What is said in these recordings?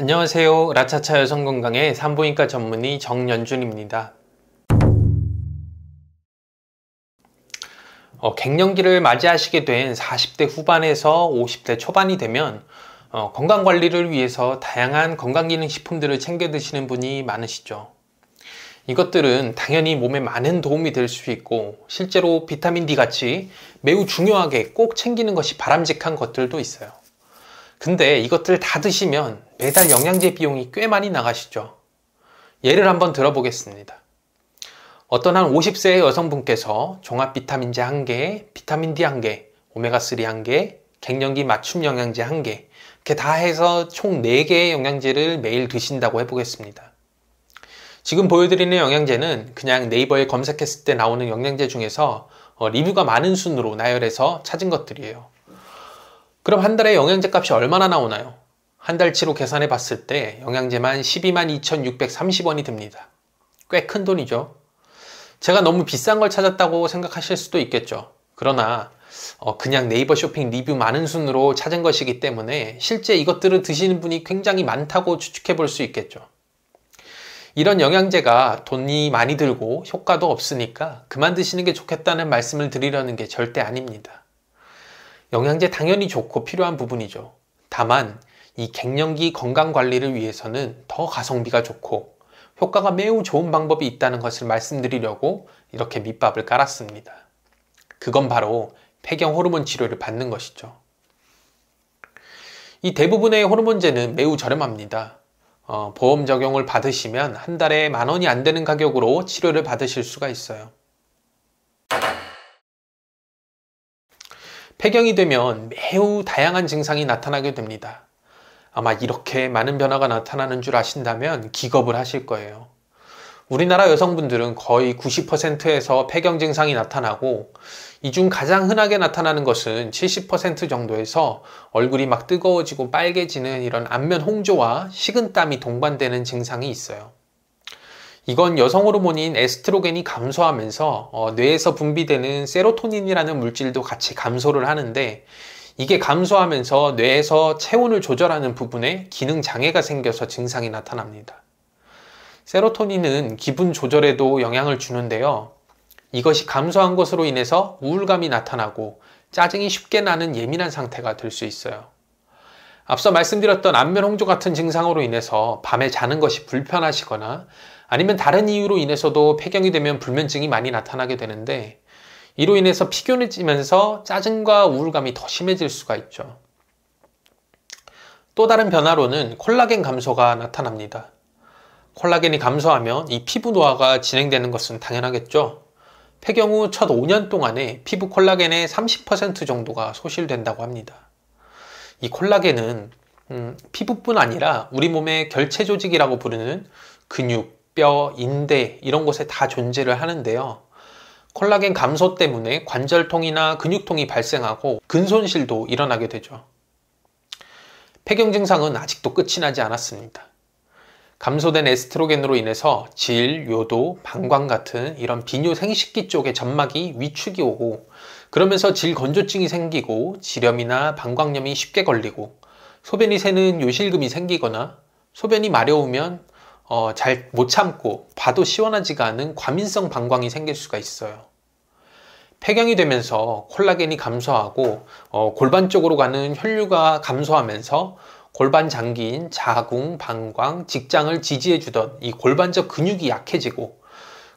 안녕하세요. 라차차 여성 건강의 산부인과 전문의 정연준입니다. 어, 갱년기를 맞이하시게 된 40대 후반에서 50대 초반이 되면 어, 건강 관리를 위해서 다양한 건강기능식품들을 챙겨 드시는 분이 많으시죠. 이것들은 당연히 몸에 많은 도움이 될 수 있고 실제로 비타민 D 같이 매우 중요하게 꼭 챙기는 것이 바람직한 것들도 있어요. 근데 이것들 다 드시면 매달 영양제 비용이 꽤 많이 나가시죠. 예를 한번 들어보겠습니다. 어떤 한5 0세 여성분께서 종합 비타민제 1개, 비타민 D 1개, 오메가3 1개, 갱년기 맞춤 영양제 1개, 이렇게 다 해서 총 4개의 영양제를 매일 드신다고 해보겠습니다. 지금 보여드리는 영양제는 그냥 네이버에 검색했을 때 나오는 영양제 중에서 어, 리뷰가 많은 순으로 나열해서 찾은 것들이에요. 그럼 한 달에 영양제 값이 얼마나 나오나요? 한 달치로 계산해 봤을 때 영양제만 1 2 2,630원이 듭니다. 꽤 큰 돈이죠. 제가 너무 비싼 걸 찾았다고 생각하실 수도 있겠죠. 그러나 어, 그냥 네이버 쇼핑 리뷰 많은 순으로 찾은 것이기 때문에 실제 이것들을 드시는 분이 굉장히 많다고 추측해 볼 수 있겠죠. 이런 영양제가 돈이 많이 들고 효과도 없으니까 그만 드시는 게 좋겠다는 말씀을 드리려는 게 절대 아닙니다. 영양제 당연히 좋고 필요한 부분이죠. 다만 이 갱년기 건강 관리를 위해서는 더 가성비가 좋고 효과가 매우 좋은 방법이 있다는 것을 말씀드리려고 이렇게 밑밥을 깔았습니다. 그건 바로 폐경 호르몬 치료를 받는 것이죠. 이 대부분의 호르몬제는 매우 저렴합니다. 어, 보험 적용을 받으시면 한 달에 만 원이 안 되는 가격으로 치료를 받으실 수가 있어요. 폐경이 되면 매우 다양한 증상이 나타나게 됩니다. 아마 이렇게 많은 변화가 나타나는 줄 아신다면 기겁을 하실 거예요. 우리나라 여성분들은 거의 90%에서 폐경 증상이 나타나고 이 중 가장 흔하게 나타나는 것은 70% 정도에서 얼굴이 막 뜨거워지고 빨개지는 이런 안면 홍조와 식은땀이 동반되는 증상이 있어요. 이건 여성 호르몬인 에스트로겐이 감소하면서 어, 뇌에서 분비되는 세로토닌이라는 물질도 같이 감소를 하는데 이게 감소하면서 뇌에서 체온을 조절하는 부분에 기능 장애가 생겨서 증상이 나타납니다. 세로토닌은 기분 조절에도 영향을 주는데요. 이것이 감소한 것으로 인해서 우울감이 나타나고 짜증이 쉽게 나는 예민한 상태가 될 수 있어요. 앞서 말씀드렸던 안면 홍조 같은 증상으로 인해서 밤에 자는 것이 불편하시거나 아니면 다른 이유로 인해서도 폐경이 되면 불면증이 많이 나타나게 되는데 이로 인해서 피곤해지면서 짜증과 우울감이 더 심해질 수가 있죠. 또 다른 변화로는 콜라겐 감소가 나타납니다. 콜라겐이 감소하면 이 피부 노화가 진행되는 것은 당연하겠죠. 폐경 후 첫 5년 동안에 피부 콜라겐의 30% 정도가 소실된다고 합니다. 이 콜라겐은 음, 피부뿐 아니라 우리 몸의 결체 조직이라고 부르는 근육, 뼈, 인대 이런 곳에 다 존재를 하는데요. 콜라겐 감소 때문에 관절통이나 근육통이 발생하고 근손실도 일어나게 되죠. 폐경 증상은 아직도 끝이 나지 않았습니다. 감소된 에스트로겐으로 인해서 질, 요도, 방광 같은 이런 비뇨 생식기 쪽의 점막이 위축이 오고 그러면서 질 건조증이 생기고 지렴이나 방광염이 쉽게 걸리고 소변이 새는 요실금이 생기거나 소변이 마려우면 어, 잘 못 참고 봐도 시원하지가 않은 과민성 방광이 생길 수가 있어요. 폐경이 되면서 콜라겐이 감소하고 어, 골반 쪽으로 가는 혈류가 감소하면서 골반 장기인 자궁, 방광, 직장을 지지해주던 이 골반적 근육이 약해지고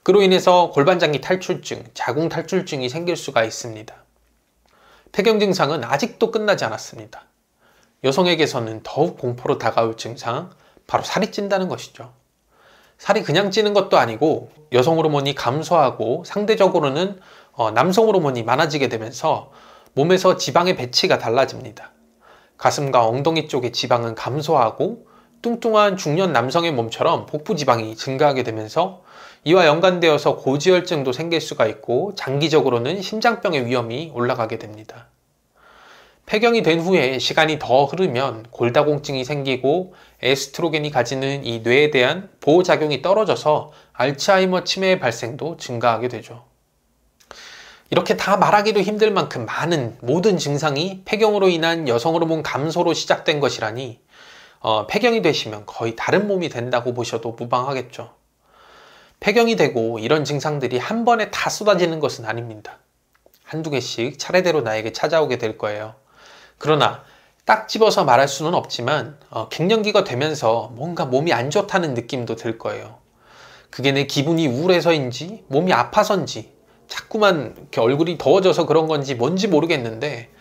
그로 인해서 골반장기 탈출증, 자궁 탈출증이 생길 수가 있습니다. 폐경 증상은 아직도 끝나지 않았습니다. 여성에게서는 더욱 공포로 다가올 증상, 바로 살이 찐다는 것이죠. 살이 그냥 찌는 것도 아니고 여성 호르몬이 감소하고 상대적으로는 어, 남성 호르몬이 많아지게 되면서 몸에서 지방의 배치가 달라집니다. 가슴과 엉덩이 쪽의 지방은 감소하고 뚱뚱한 중년 남성의 몸처럼 복부 지방이 증가하게 되면서 이와 연관되어서 고지혈증도 생길 수가 있고 장기적으로는 심장병의 위험이 올라가게 됩니다. 폐경이 된 후에 시간이 더 흐르면 골다공증이 생기고 에스트로겐이 가지는 이 뇌에 대한 보호작용이 떨어져서 알츠하이머 치매의 발생도 증가하게 되죠. 이렇게 다 말하기도 힘들 만큼 많은 모든 증상이 폐경으로 인한 여성 호르몬 감소로 시작된 것이라니 어, 폐경이 되시면 거의 다른 몸이 된다고 보셔도 무방하겠죠. 폐경이 되고 이런 증상들이 한 번에 다 쏟아지는 것은 아닙니다. 한두 개씩 차례대로 나에게 찾아오게 될 거예요. 그러나 딱 집어서 말할 수는 없지만 어, 갱년기가 되면서 뭔가 몸이 안 좋다는 느낌도 들 거예요. 그게 내 기분이 우울해서인지 몸이 아파서인지 자꾸만 이렇게 얼굴이 더워져서 그런 건지 뭔지 모르겠는데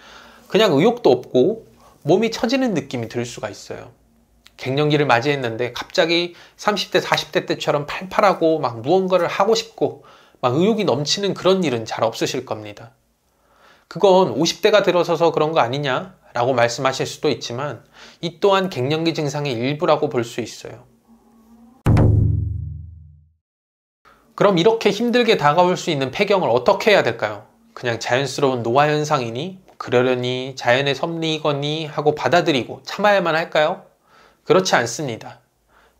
그냥 의욕도 없고 몸이 처지는 느낌이 들 수가 있어요. 갱년기를 맞이했는데 갑자기 30대, 40대 때처럼 팔팔하고 막 무언가를 하고 싶고 막 의욕이 넘치는 그런 일은 잘 없으실 겁니다. 그건 50대가 들어서서 그런 거 아니냐? 라고 말씀하실 수도 있지만 이 또한 갱년기 증상의 일부라고 볼 수 있어요. 그럼 이렇게 힘들게 다가올 수 있는 폐경을 어떻게 해야 될까요? 그냥 자연스러운 노화 현상이니 그러려니 자연의 섭리이거니 하고 받아들이고 참아야만 할까요? 그렇지 않습니다.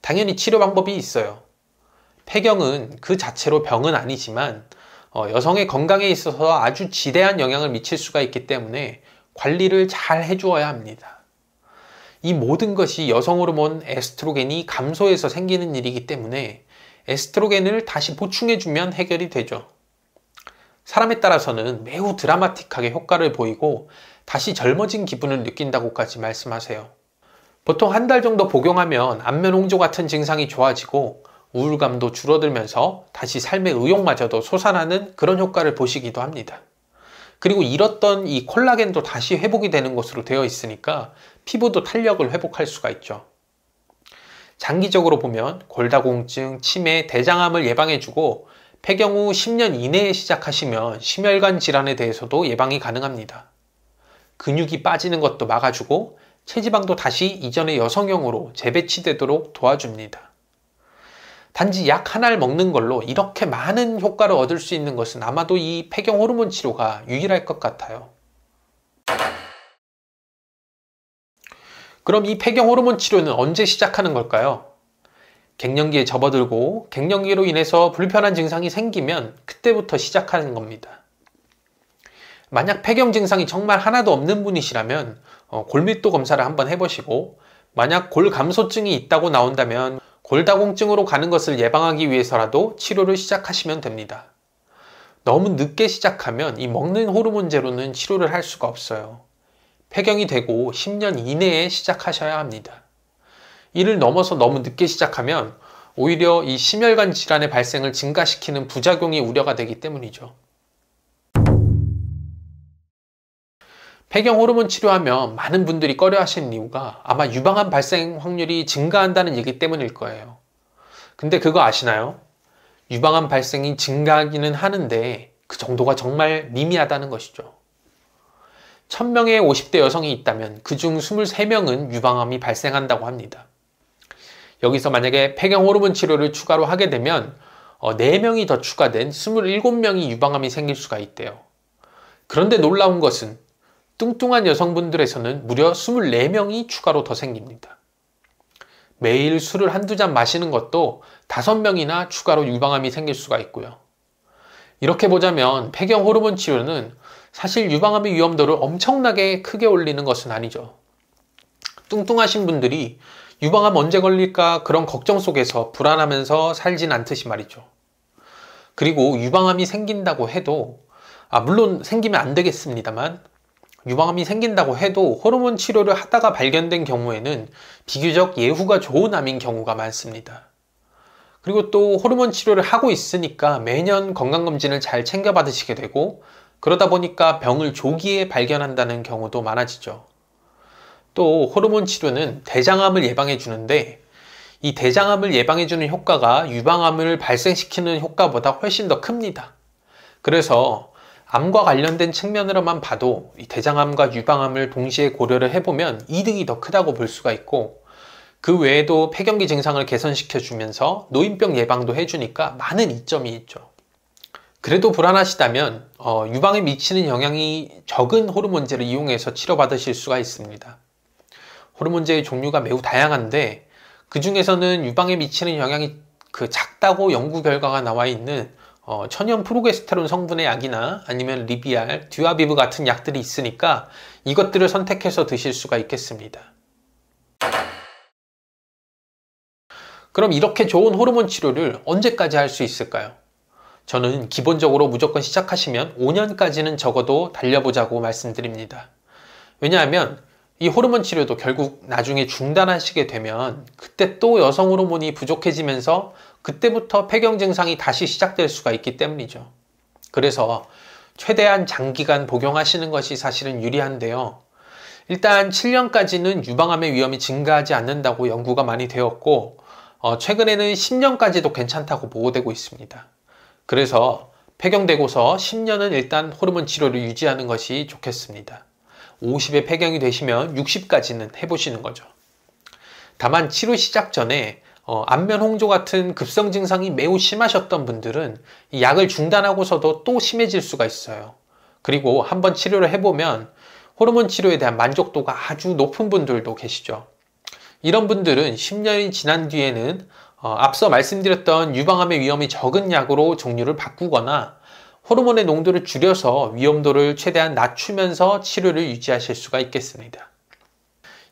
당연히 치료 방법이 있어요. 폐경은 그 자체로 병은 아니지만 어, 여성의 건강에 있어서 아주 지대한 영향을 미칠 수가 있기 때문에 관리를 잘 해주어야 합니다. 이 모든 것이 여성 호르몬 에스트로겐이 감소해서 생기는 일이기 때문에 에스트로겐을 다시 보충해주면 해결이 되죠. 사람에 따라서는 매우 드라마틱하게 효과를 보이고 다시 젊어진 기분을 느낀다고까지 말씀하세요. 보통 한 달 정도 복용하면 안면 홍조 같은 증상이 좋아지고 우울감도 줄어들면서 다시 삶의 의욕마저도 솟아나는 그런 효과를 보시기도 합니다. 그리고 잃었던 이 콜라겐도 다시 회복이 되는 것으로 되어 있으니까 피부도 탄력을 회복할 수가 있죠. 장기적으로 보면 골다공증, 치매, 대장암을 예방해주고 폐경 후 10년 이내에 시작하시면 심혈관 질환에 대해서도 예방이 가능합니다. 근육이 빠지는 것도 막아주고 체지방도 다시 이전의 여성형으로 재배치되도록 도와줍니다. 단지 약 하나를 먹는 걸로 이렇게 많은 효과를 얻을 수 있는 것은 아마도 이 폐경 호르몬 치료가 유일할 것 같아요. 그럼 이 폐경 호르몬 치료는 언제 시작하는 걸까요? 갱년기에 접어들고 갱년기로 인해서 불편한 증상이 생기면 그때부터 시작하는 겁니다. 만약 폐경 증상이 정말 하나도 없는 분이시라면 어, 골밀도 검사를 한번 해보시고 만약 골감소증이 있다고 나온다면 골다공증으로 가는 것을 예방하기 위해서라도 치료를 시작하시면 됩니다. 너무 늦게 시작하면 이 먹는 호르몬제로는 치료를 할 수가 없어요. 폐경이 되고 10년 이내에 시작하셔야 합니다. 이를 넘어서 너무 늦게 시작하면 오히려 이 심혈관 질환의 발생을 증가시키는 부작용이 우려가 되기 때문이죠. 폐경 호르몬 치료하면 많은 분들이 꺼려 하시는 이유가 아마 유방암 발생 확률이 증가한다는 얘기 때문일 거예요. 근데 그거 아시나요? 유방암 발생이 증가하기는 하는데 그 정도가 정말 미미하다는 것이죠. 1000명의 50대 여성이 있다면 그중 23명은 유방암이 발생한다고 합니다. 여기서 만약에 폐경 호르몬 치료를 추가로 하게 되면 4명이 어, 더 추가된 27명이 유방암이 생길 수가 있대요. 그런데 놀라운 것은 뚱뚱한 여성분들에서는 무려 24명이 추가로 더 생깁니다. 매일 술을 한두 잔 마시는 것도 5명이나 추가로 유방암이 생길 수가 있고요. 이렇게 보자면 폐경 호르몬 치료는 사실 유방암의 위험도를 엄청나게 크게 올리는 것은 아니죠. 뚱뚱하신 분들이 유방암 언제 걸릴까 그런 걱정 속에서 불안하면서 살진 않듯이 말이죠. 그리고 유방암이 생긴다고 해도, 아, 물론 생기면 안 되겠습니다만, 유방암이 생긴다고 해도 호르몬 치료를 하다가 발견된 경우에는 비교적 예후가 좋은 암인 경우가 많습니다. 그리고 또 호르몬 치료를 하고 있으니까 매년 건강검진을 잘 챙겨받으시게 되고 그러다 보니까 병을 조기에 발견한다는 경우도 많아지죠. 또 호르몬 치료는 대장암을 예방해 주는데 이 대장암을 예방해 주는 효과가 유방암을 발생시키는 효과보다 훨씬 더 큽니다. 그래서 암과 관련된 측면으로만 봐도 대장암과 유방암을 동시에 고려를 해보면 이득이 더 크다고 볼 수가 있고 그 외에도 폐경기 증상을 개선시켜주면서 노인병 예방도 해주니까 많은 이점이 있죠. 그래도 불안하시다면 어, 유방에 미치는 영향이 적은 호르몬제를 이용해서 치료받으실 수가 있습니다. 호르몬제의 종류가 매우 다양한데 그 중에서는 유방에 미치는 영향이 그 작다고 연구 결과가 나와 있는 어, 천연 프로게스테론 성분의 약이나 아니면 리비알, 듀아비브 같은 약들이 있으니까 이것들을 선택해서 드실 수가 있겠습니다. 그럼 이렇게 좋은 호르몬 치료를 언제까지 할 수 있을까요? 저는 기본적으로 무조건 시작하시면 5년까지는 적어도 달려보자고 말씀드립니다. 왜냐하면 이 호르몬 치료도 결국 나중에 중단하시게 되면 그때 또 여성 호르몬이 부족해지면서 그때부터 폐경 증상이 다시 시작될 수가 있기 때문이죠. 그래서 최대한 장기간 복용하시는 것이 사실은 유리한데요. 일단 7년까지는 유방암의 위험이 증가하지 않는다고 연구가 많이 되었고, 어, 최근에는 10년까지도 괜찮다고 보고되고 있습니다. 그래서 폐경되고서 10년은 일단 호르몬 치료를 유지하는 것이 좋겠습니다. 50에 폐경이 되시면 60까지는 해보시는 거죠. 다만 치료 시작 전에 어, 안면 홍조 같은 급성 증상이 매우 심하셨던 분들은 이 약을 중단하고서도 또 심해질 수가 있어요. 그리고 한번 치료를 해보면 호르몬 치료에 대한 만족도가 아주 높은 분들도 계시죠. 이런 분들은 10년이 지난 뒤에는 어, 앞서 말씀드렸던 유방암의 위험이 적은 약으로 종류를 바꾸거나 호르몬의 농도를 줄여서 위험도를 최대한 낮추면서 치료를 유지하실 수가 있겠습니다.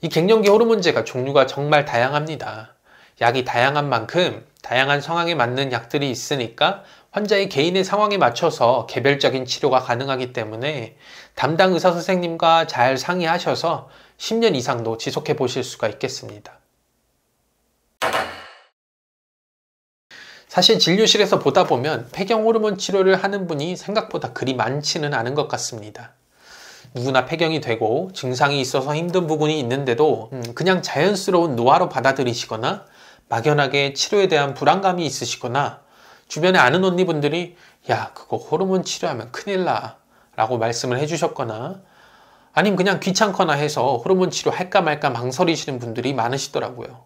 이 갱년기 호르몬제가 종류가 정말 다양합니다. 약이 다양한 만큼 다양한 상황에 맞는 약들이 있으니까 환자의 개인의 상황에 맞춰서 개별적인 치료가 가능하기 때문에 담당 의사 선생님과 잘 상의하셔서 10년 이상도 지속해 보실 수가 있겠습니다. 사실 진료실에서 보다 보면 폐경 호르몬 치료를 하는 분이 생각보다 그리 많지는 않은 것 같습니다. 누구나 폐경이 되고 증상이 있어서 힘든 부분이 있는데도 음, 그냥 자연스러운 노화로 받아들이시거나 막연하게 치료에 대한 불안감이 있으시거나 주변에 아는 언니분들이 야 그거 호르몬 치료하면 큰일 나 라고 말씀을 해주셨거나 아님 그냥 귀찮거나 해서 호르몬 치료 할까 말까 망설이시는 분들이 많으시더라고요.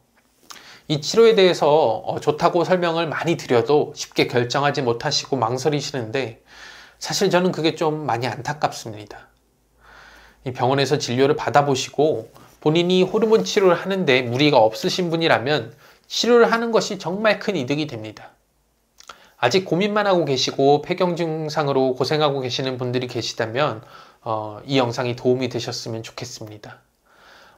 이 치료에 대해서 어, 좋다고 설명을 많이 드려도 쉽게 결정하지 못하시고 망설이시는데 사실 저는 그게 좀 많이 안타깝습니다. 이 병원에서 진료를 받아보시고 본인이 호르몬 치료를 하는데 무리가 없으신 분이라면 치료를 하는 것이 정말 큰 이득이 됩니다. 아직 고민만 하고 계시고 폐경 증상으로 고생하고 계시는 분들이 계시다면 어, 이 영상이 도움이 되셨으면 좋겠습니다.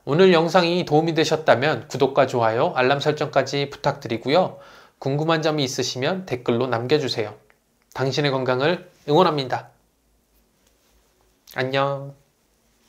오늘 영상이 도움이 되셨다면 구독과 좋아요, 알람 설정까지 부탁드리고요. 궁금한 점이 있으시면 댓글로 남겨주세요. 당신의 건강을 응원합니다. 안녕.